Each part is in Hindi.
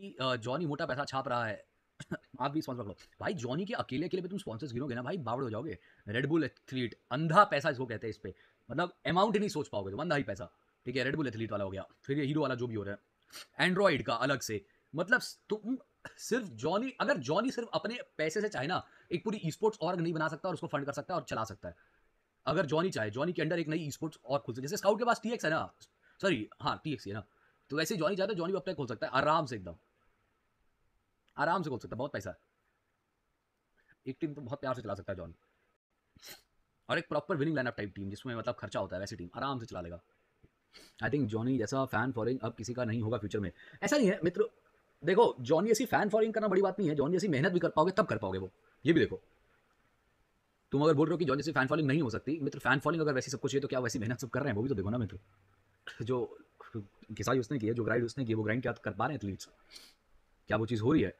कि जॉनी मोटा पैसा छाप रहा है आप भी स्पॉन्सर पकड़ो भाई जॉनी के अकेले अकेले पे तुम स्पॉन्सर्स गिनोगे ना भाई बावड़ हो जाओगे रेडबुल एथलीट अंधा पैसा इसको कहते हैं इस पर मतलब अमाउंट ही नहीं सोच पाओगे तो अंधा ही पैसा ठीक है रेडबुल एथलीट वाला हो गया फिर ये हीरो वाला जो भी हो रहा है एंड्रॉइड का अलग से मतलब तुम सिर्फ जॉनी अगर जॉनी सिर्फ अपने पैसे से चाहे ना एक पूरी ई स्पोर्ट्स और नहीं बना सकता और उसको फंड कर सकता है और चला सकता है अगर जॉनी चाहे जॉनी के अंडर एक नई ई स्पोर्ट्स और खुल सकती जैसे स्काउट के पास टी है ना सॉरी हाँ टी है ना तो वैसे जॉनी चाहता तो है जॉनी अपने खोल सकता है आराम से एकदम आराम से खोल सकता है बहुत पैसा एक टीम तो बहुत प्यार से चला सकता है जॉन और एक proper winning lineup type team जिसमें मतलब खर्चा होता है वैसी टीम आराम से चला लेगा आई थिंक जॉनी जैसा फैन फॉलोइंग अब किसी का नहीं होगा फ्यूचर में ऐसा नहीं है मित्र देखो जॉनी ऐसी फैन फॉलोइंग करना बड़ी बात नहीं है जॉनी ऐसी मेहनत भी कर पाओगे तब कर पाओगे वो ये भी देखो तुम अगर बोल रहे हो कि जॉनी जैसी फैन फॉलोइंग नहीं हो सकती मित्र फैन फॉलोइंग अगर वैसी सब कुछ है तो क्या वैसी मेहनत सब कर रहे हैं वो भी तो देखो ना मित्र जो घिसाई उसने की है जो ग्राइड उसने की वो ग्राइंड क्या कर पा रहे हैं एथलीट्स क्या वो चीज़ हो रही है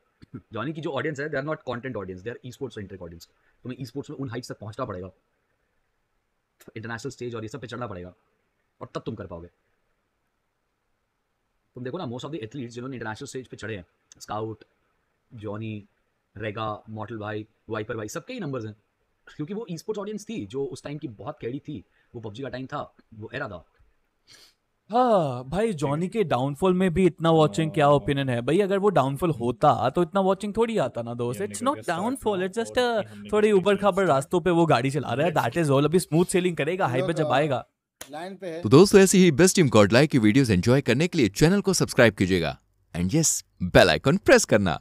यानी कि जो ऑडियंस है they are not content audience they are e sports centric audience तुम्हें ई स्पोर्ट्स में उन हाइट्स तक पहुंचना पड़ेगा इंटरनेशनल स्टेज और ये सब पे चढ़ना पड़ेगा और तब तुम कर पाओगे तुम देखो ना मोस्ट ऑफ द एथलीट्स जिन्होंने इंटरनेशनल स्टेज पे चढ़े हैं स्काउट जॉनी रेगा मॉटल भाई वाइपर भाई सबके ही नंबर्स हैं क्योंकि वो ई स्पोर्ट्स ऑडियंस थी जो उस टाइम की बहुत कैडी थी वो पबजी का टाइम था वो एरा था हाँ भाई जॉनी के डाउनफॉल में भी इतना वॉचिंग क्या ओपिनियन है भाई अगर वो डाउनफॉल होता तो इतना वॉचिंग थोड़ी आता ना दोस्त it's not downfall it's just थोड़ी ऊपर खाबर रास्तों पे वो गाड़ी चला रहा है दैट इज ऑल अभी स्मूथ सेलिंग करेगा हाई पे जब आएगा लाइन पे है तो दोस्तों ऐसी ही बेस्ट टीम गॉड लाइक की वीडियोस एंजॉय करने के लिए चैनल को सब्सक्राइब कीजिएगा and yes bell icon press करना